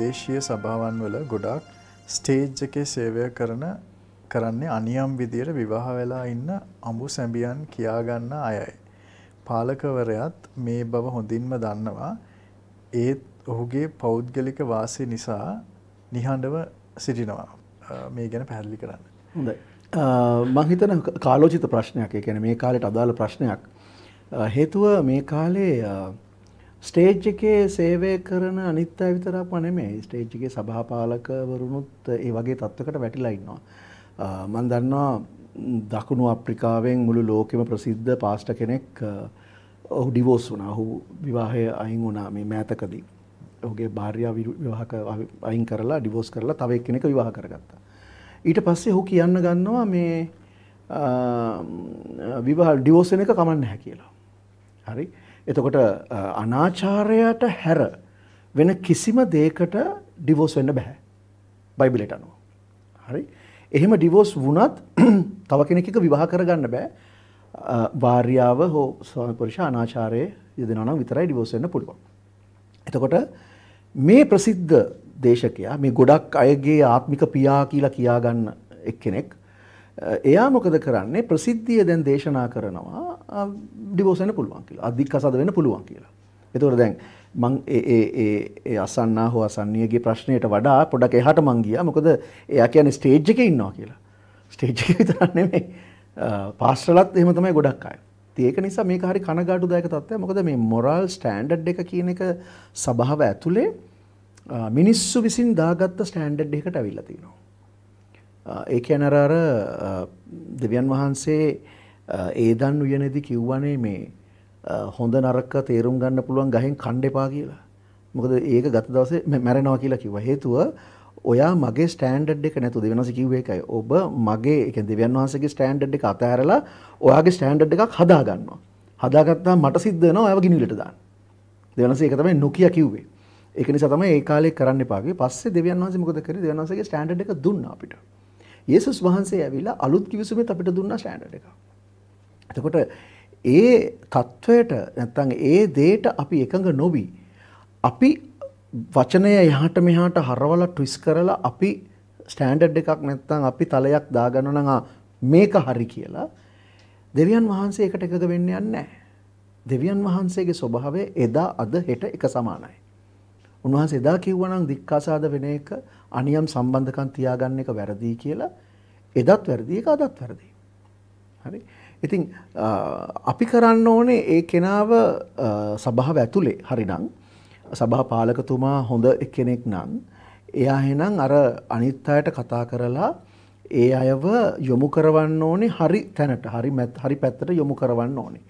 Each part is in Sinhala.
දේශීය සභාවන් වල ගොඩක් ස්ටේජ් එකේ සේවය කරන කරන්නේ අනියම් විදියට විවාහ වෙලා ඉන්න අඹු සැඹියන් කියාගන්න අයයි. පාලකවරයාත් මේ බව හොඳින්ම දන්නවා. ඒත් ඔහුගේ පෞද්ගලික වාසය නිසා නිහඬව සිටිනවා. මේ ගැන පැහැදිලි කරන්න. හොඳයි. මං හිතන කාලෝචිත ප්‍රශ්නයක්. ඒ කියන්නේ මේ කාලේට අදාළ ප්‍රශ්නයක්. හේතුව මේ කාලේ ස්ටේජ් එකේ සේවය කරන අනිත් අය විතරක්ම නෙමෙයි ස්ටේජ් එකේ සභාපාලකවරුනුත් ඒ වගේ තත්වයකට වැටිලා ඉන්නවා. මම දන්නවා දකුණු අප්‍රිකාවෙන් මුළු ලෝකෙම ප්‍රසිද්ධ පාස්ට කෙනෙක් ඔහු ඩිවෝස් වුණා. ඔහු විවාහය අයින් වුණා මේ මෑතකදී. ඔහුගේ භාර්යාව විවාහක අයින් කරලා ඩිවෝස් කරලා තව එක්කෙනෙක් විවාහ කරගත්තා. ඊට පස්සේ ඔහු කියන්න ගන්නවා මේ විවාහ ඩිවෝස් වෙන එක කමන්න නැහැ කියලා. හරි. එතකොට අනාචාරයට හැර වෙන කිසිම දෙයකට ඩිවෝස් වෙන්න බැහැ. බයිබලට අනුව. හරි. එහෙම ඩිවෝස් වුණත් තව කෙනෙක් එක විවාහ කරගන්න බෑ. භාර්යාව හෝ ස්වාමි පුරුෂ අනාචාරයේ යෙදෙනවා නම් විතරයි ඩිවෝස් වෙන්න පුළුවන්. එතකොට මේ ප්‍රසිද්ධ දේශකයා මේ ගොඩක් අයගේ ආත්මික පියා කියලා කියාගන්න එක්කෙනෙක් එයා මොකද කරන්නේ ප්‍රසිද්ධිය දැන් දේශනා කරනවා ඩිවෝස් වෙන්න පුළුවන් කියලා. අධිකසද වෙන්න පුළුවන් කියලා. එතකොට දැන් මං ඒ අසන්නා හෝ අසන්නියගේ ප්‍රශ්නයට වඩා පොඩක් එහාට මං ගියා. මොකද එයා කියන්නේ ස්ටේජ් එකේ ඉන්නවා කියලා. ස්ටේජ් එකේ විතරක් නෙමෙයි. පාස්ටරලත් එහෙම තමයි ගොඩක් අය. ඉතින් ඒක නිසා මේක හරි කනගාටුදායක තත්ත්වයක්. මොකද මේ මොරල් ස්ටෑන්ඩඩ් එක කියන එක සභාව ඇතුලේ මිනිස්සු විසින් දාගත්ත ස්ටෑන්ඩඩ් එකකට අවිල්ලා තිනවා. ඒ කියන්නේ අර දෙවියන් වහන්සේ ඒදන් උයනේදී කිව්වනේ මේ හොඳ නරක තේරුම් ගන්න පුළුවන් ගහෙන් කණ්ඩ එපා කියලා. මොකද ඒක ගත දවසේ මැරෙනවා කියලා කිව්වා. හේතුව ඔයා මගේ ස්ටෑන්ඩඩ් එක නැතුව දෙවියන් වහන්සේ කිව්වේ ඒකයි. ඔබ මගේ ඒ කියන්නේ දෙවියන් වහන්සේගේ ස්ටෑන්ඩඩ් එක අතහැරලා ඔයාගේ ස්ටෑන්ඩඩ් එකක් හදා ගන්නවා. හදාගත්තා මට සිද්ධ වෙනවා ඔයාව ගිනිවිලට දාන්න. දෙවියන් වහන්සේ ඒක තමයි නොකිය කිව්වේ. ඒක නිසා තමයි ඒ කාලේ කරන්න එපා කිව්වේ. පස්සේ දෙවියන් වහන්සේ මොකද කරේ? දෙවියන් වහන්සේගේ ස්ටෑන්ඩඩ් එක දුන්නා අපිට. යේසුස් වහන්සේ ඇවිල්ලා අලුත් කිවිසුමෙත් අපිට දුන්නා ස්ටෑන්ඩඩ් එකක්. එතකොට ඒ தത്വයට නැත්තම් ඒ දේට අපි එකඟ නොවි අපි වචනය යහට මෙහාට හරවලා ට්විස් කරලා අපි ස්ටෑන්ඩඩ් එකක් නැත්තම් අපි තලයක් දාගන්න නම් මේක හරි කියලා දෙවියන් වහන්සේ එකට එකඟ වෙන්නේ නැහැ. දෙවියන් වහන්සේගේ ස්වභාවය එදා අද හෙට එක සමානයි. උන්වහන්සේ එදා කිව්වනම් දික්කාසාද වෙන එක අනියම් සම්බන්ධකම් තියාගන්න එක වැරදි කියලා එදත් වැරදි ඒක අදත් වැරදි. හරි. ඉතින් අපි කරන්න ඕනේ ඒ කෙනාව සභාව ඇතුලේ හරිනම් සභා පාලකතුමා හොඳ කෙනෙක් නම් එයා එහෙනම් අර අනිත් අයට කතා කරලා ඒ අයව යොමු කරවන්න ඕනේ හරි තැනට හරි හරි පැත්තට යොමු කරවන්න ඕනේ.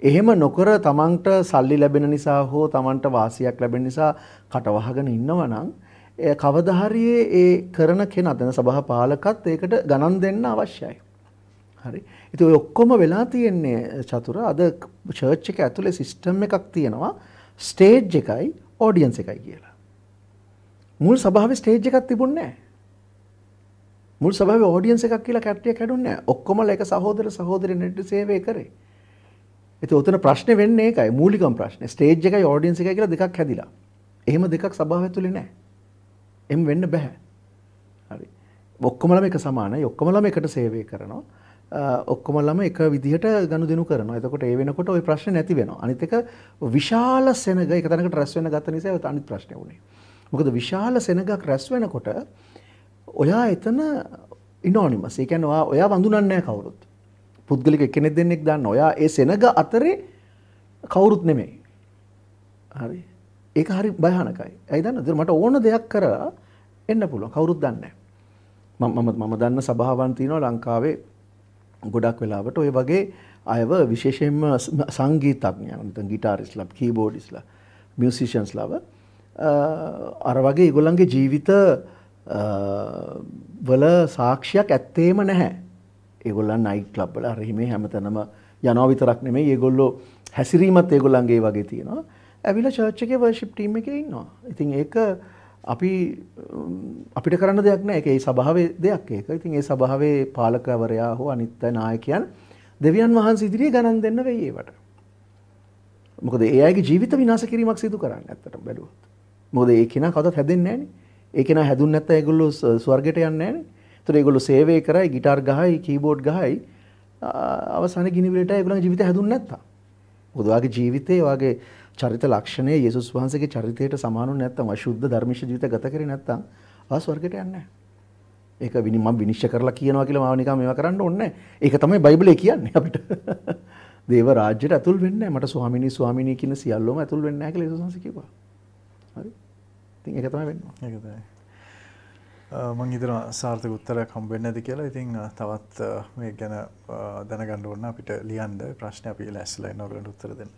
එහෙම නොකර තමන්ට සල්ලි ලැබෙන නිසා හෝ තමන්ට වාසියක් ලැබෙන නිසා කටවහගෙන ඉන්නවා නම් කවදා හරි ඒ කරන කෙනා දැන් සභා පාලකත් ඒකට ගණන් දෙන්න අවශ්‍යයි. හරි ඉතින් ඔය ඔක්කොම වෙලා තියෙන්නේ චතුර අද චර්ච් එක ඇතුලේ සිස්ටම් එකක් තියෙනවා ස්ටේජ් එකයි ඔඩියන්ස් එකයි කියලා. මුල් සභාවේ ස්ටේජ් එකක් තිබුණේ නැහැ. මුල් සභාවේ ඔඩියන්ස් එකක් කියලා කැට්ටියක් හැදුන්නේ නැහැ. ඔක්කොමලා එක සහෝදර සහෝදරියන් ඉදිරියේ සේවය කරේ. ඇති ඔතන ප්‍රශ්න වෙන්න එකයි මූලිකම් ප්‍රශ්න ස්ටේජ් එකයි ෝඩියන්ස එක කියලා දෙකක් හැදිලා එහෙම දෙකක් සභාව ඇතුලේ නෑ එම වෙන්න බැහැ හරි ඔක්කොමලම එක සමානයි ඔක්කොමලම එකට සේවය කරනවා ඔක්කොමලම එක විදිහට ගණු දෙනු කරන එතකොට ඒ වෙනකොට ඔය ප්‍රශ්න නැති වෙන අනිතක විශාල සෙනග එක තැනකට රැස්වෙන ගත නිසා අනිත් ප්‍රශ්න වුණේ මොකද විශාල සෙනගක් රැස් වෙනකොට ඔයා එතන ඉනෝනිමස් ඒ කියන්නේ ඔයා ඔයා වඳුනන්නේ නැහැ කවුරුත් පුද්ගලික කෙනෙ දෙන්නෙක් දන්න ඔයා ඒ සෙනග අතරේ කවුරුත් නෙමෙයි. හරි ඒක හරි බයහනකයි ඇයි දන්න මට ඕන දෙයක් කරලා එන්න පුළුව කවුරුත් දන්න. මම දන්න සභාවන්තිනෝ ලංකාවේ ගොඩක් වෙලාවට ඔය වගේ අයව විශේෂයෙන්ම සංගීතඥයන්ත ගිටාරිස්ලා කීබෝඩිස්ලා මියසිෂන්ස් ලව අර වගේ ඉගොල්ලන්ගේ ජීවිත වල සාක්ෂයක් ඇත්තේම නැහැ ඒගොල්ලන් නයි ලබ්බල රහිමේ හැමතැනම යනවිතරක් නෙමේ ඒගොල්ලෝ හැසිරීමත් ඒගොල්ලන්ගේ වගේ තියෙනවා ඇවිල චර්ච්චක වර්ශිප් ටීම් එක ඉන්නවා. ඉතින් ඒක අපි අපිට කරන්න දෙයක් නෑ ඒ සභාවේ දෙයක් ඒක ඉතින් ඒ සභාවේ පාලකවරයා හෝ අනිත්ත නායකයන් දෙවියන් වහන්ස ඉදිරියේ ගණන් දෙන්න වෙයි ඒවට. මොකද ඒ අයගේ ජීවිත විනාශ කිරීමක් සිදු කරන්න ඇත්තට බැලුවොත්. මොකද ඒ කෙනා කවදත් හැදෙන්නේ නැහනේ. ඒ කෙනා හැදුන්නේ නැත්නම් ඒගොල්ලෝ ස්වර්ගයට යන්නේ නැහනේ. තොර ඒගොල්ලෝ සේවය කරයි গিitar ගහයි keyboard ගහයි අවසාන ගිනිවිලට ඒගොල්ලන්ගේ ජීවිතය හැදුන්නේ නැත්තම්. මොකද ඔයාගේ ජීවිතේ ඔයාගේ චරිත ලක්ෂණය යේසුස් වහන්සේගේ චරිතයට සමානු නැත්තම් අශුද්ධ ධර්මිෂ ජීවිත ගත කරේ නැත්තම් ඔයා ස්වර්ගයට යන්නේ නැහැ. ඒක විනි මම විනිශ්චය කරලා කියනවා කියලා මාව නිකන් මේවා කරන්න ඕනේ නැහැ. ඒක තමයි බයිබලේ කියන්නේ අපිට. දේව රාජ්‍යයට ඇතුල් වෙන්නේ මට ස්වාමිනී ස්වාමිනී කියන සියල්ලෝම ඇතුල් වෙන්නේ නැහැ කියලා යේසුස් වහන්සේ කිව්වා. හරි. ඉතින් ඒක තමයි වෙන්නේ. ඒක තමයි. මං හිතන සාර්ථක උත්තරයක් හම්බෙන්න ඇති කියලා ඉතින් තවත් මේ ගැන දැනගණ්ඩ ඕන්න අපිට ලියන්ද ප්‍රශ්න අපි ලැස්ලයි නොගලට උත්තර දෙන්න